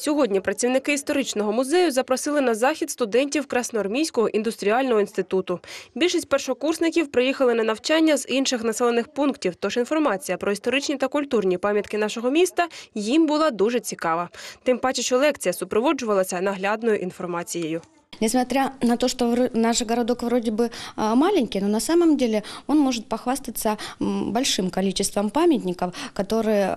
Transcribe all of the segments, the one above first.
Сьогодні працівники історичного музею запросили на захід студентів Красноармійського індустріального інституту. Більшість першокурсників приїхали на навчання з інших населених пунктів. Тож інформація про історичні та культурні пам'ятки нашого міста їм була дуже цікава. Тим паче, що лекція супроводжувалася наглядною інформацією. Несмотря на то, что наш городок вроде бы маленький, но на самом деле он может похвастаться большим количеством памятников, которые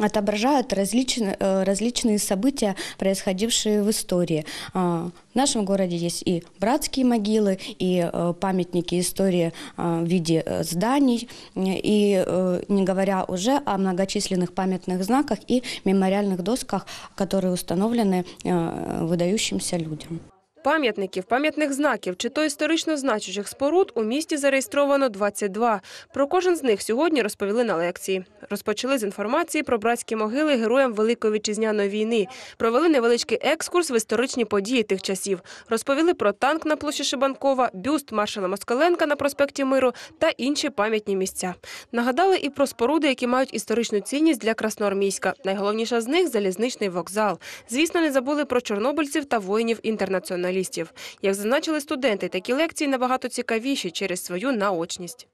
отображают различные, э, различные события, происходившие в истории. В нашем городе есть и братские могилы, и э, памятники истории э, в виде зданий, и не говоря уже о многочисленных памятных знаках и мемориальных досках, которые установлены выдающимся людям. Пам'ятників, пам'ятних знаків чи то історично значучих споруд у місті зареєстровано 22. Про кожен з них сьогодні розповіли на лекції. Розпочали з інформації про братські могили героям Великої вітчизняної війни. Провели невеличкий екскурс в історичні події тих часів. Розповіли про танк на площі Шибанкова, бюст маршала Москаленка на проспекті Миру та інші пам'ятні місця. Нагадали і про споруди, які мають історичну цінність для Красноармійська. Найголовніша з них залізничний вокзал. Звісно, не забули про чорнобильців та воїнів інтернаціоналістів журналістів. Як зазначили студенти, такі лекції набагато цікавіші через свою наочність.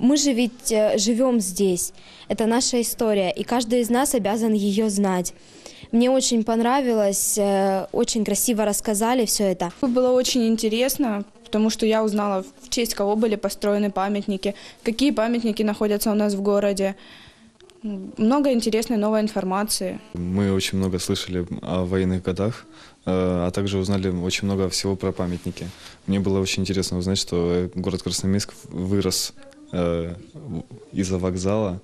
Мы же ведь живем здесь. Это наша история, и каждый из нас обязан ее знать. Мне очень понравилось, очень красиво рассказали все это. Было очень интересно, потому что я узнала, в честь кого были построены памятники, какие памятники находятся у нас в городе много интересной новой информации. Мы очень много слышали о военных годах, э, а также узнали очень много всего про памятники. Мне было очень интересно узнать, что э, город Красноярск вырос э, из-за вокзала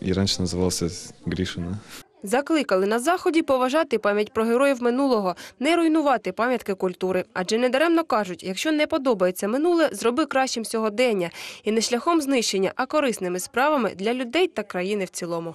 и раньше назывался Гришина. Закликали на заході поважати пам'ять про героїв минулого, не руйнувати пам'ятки культури, адже недаремно кажуть, якщо не подобається минуле, зроби кращим сьогодення і не шляхом знищення, а корисними справами для людей та країни в цілому.